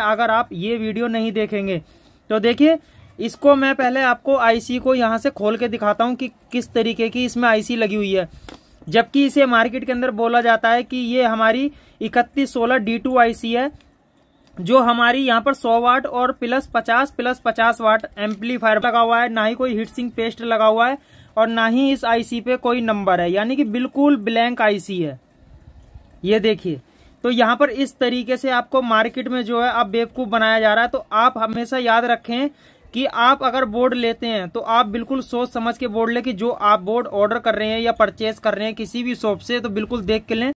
अगर आप ये वीडियो नहीं देखेंगे तो देखिए इसको मैं पहले आपको आईसी को यहाँ से खोल के दिखाता हूँ कि किस तरीके की इसमें आईसी लगी हुई है जबकि इसे मार्केट के अंदर बोला जाता है कि ये हमारी इकतीस सोलह डी टू आईसी है जो हमारी यहाँ पर 100 वाट और प्लस 50 प्लस 50 वाट एम्पलीफायर लगा हुआ है ना ही कोई हीटसिंग पेस्ट लगा हुआ है और ना ही इस आईसी पे कोई नंबर है यानी कि बिल्कुल ब्लैंक आईसी है ये देखिए तो यहाँ पर इस तरीके से आपको मार्केट में जो है आप बेवकूफ़ बनाया जा रहा है तो आप हमेशा याद रखें कि आप अगर बोर्ड लेते हैं तो आप बिल्कुल सोच समझ के बोर्ड लें कि जो आप बोर्ड ऑर्डर कर रहे हैं या परचेज कर रहे हैं किसी भी शॉप से तो बिल्कुल देख के लें